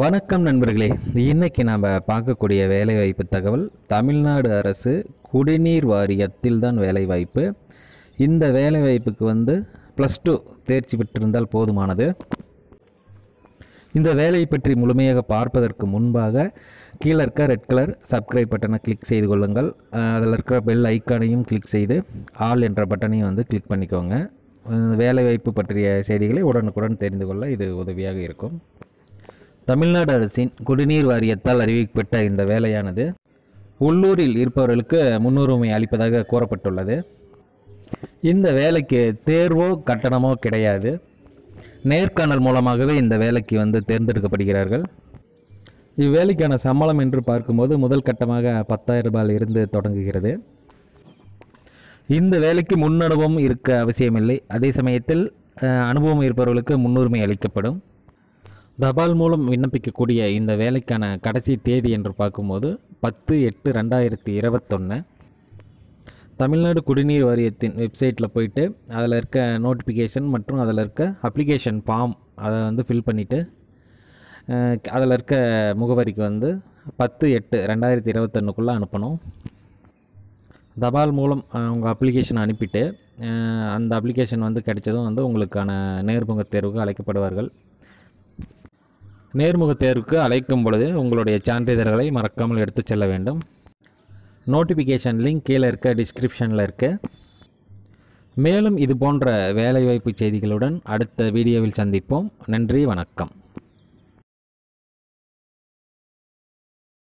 வணக்கம் நண்பர்களே இன்றைக்கி நாம் பார்க்கக்கூடிய வேலைவாய்ப்பு தகவல் தமிழ்நாடு அரசு குடிநீர் வாரியத்தில் தான் வேலைவாய்ப்பு இந்த வேலைவாய்ப்புக்கு வந்து ப்ளஸ் டூ தேர்ச்சி பெற்றிருந்தால் போதுமானது இந்த வேலையை பற்றி முழுமையாக பார்ப்பதற்கு முன்பாக கீழே இருக்க ரெட் கலர் சப்ஸ்கிரைப் பட்டனை கிளிக் செய்து கொள்ளுங்கள் அதில் இருக்கிற பெல் ஐக்கானையும் கிளிக் செய்து ஆல் என்ற பட்டனையும் வந்து கிளிக் பண்ணிக்கோங்க வேலைவாய்ப்பு பற்றிய செய்திகளை உடனுக்குடன் தெரிந்து கொள்ள இது உதவியாக இருக்கும் தமிழ்நாடு அரசின் குடிநீர் வாரியத்தால் அறிவிக்கப்பட்ட இந்த வேலையானது உள்ளூரில் இருப்பவர்களுக்கு முன்னுரிமை அளிப்பதாக கூறப்பட்டுள்ளது இந்த வேலைக்கு தேர்வோ கட்டணமோ கிடையாது நேர்காணல் மூலமாகவே இந்த வேலைக்கு வந்து தேர்ந்தெடுக்கப்படுகிறார்கள் இவ்வேலைக்கான சம்பளம் என்று பார்க்கும்போது முதல் கட்டமாக பத்தாயிரம் ரூபாயில் இருந்து தொடங்குகிறது இந்த வேலைக்கு முன்னனுபவம் இருக்க அவசியமில்லை அதே சமயத்தில் அனுபவம் இருப்பவர்களுக்கு முன்னுரிமை அளிக்கப்படும் தபால் மூலம் விண்ணப்பிக்கக்கூடிய இந்த வேலைக்கான கடைசி தேதி என்று பார்க்கும்போது பத்து எட்டு ரெண்டாயிரத்தி இருபத்தொன்று தமிழ்நாடு குடிநீர் வாரியத்தின் வெப்சைட்டில் போயிட்டு அதில் இருக்க நோட்டிஃபிகேஷன் மற்றும் அதில் இருக்க அப்ளிகேஷன் ஃபார்ம் அதை வந்து ஃபில் பண்ணிவிட்டு அதில் இருக்க முகவரிக்கு வந்து பத்து எட்டு ரெண்டாயிரத்தி இருபத்தொன்னுக்குள்ளே அனுப்பணும் தபால் மூலம் உங்கள் அப்ளிகேஷன் அனுப்பிட்டு அந்த அப்ளிகேஷன் வந்து கிடைச்சதும் வந்து உங்களுக்கான நேர்முகத் தேர்வுக்கு அழைக்கப்படுவார்கள் நேர்முகத் தேர்வுக்கு அழைக்கும் பொழுது உங்களுடைய சான்றிதழ்களை மறக்காமல் எடுத்துச் செல்ல வேண்டும் நோட்டிஃபிகேஷன் லிங்க் கீழே இருக்க டிஸ்கிரிப்ஷனில் இருக்கு மேலும் இது போன்ற வேலைவாய்ப்பு செய்திகளுடன் அடுத்த வீடியோவில் சந்திப்போம் நன்றி வணக்கம்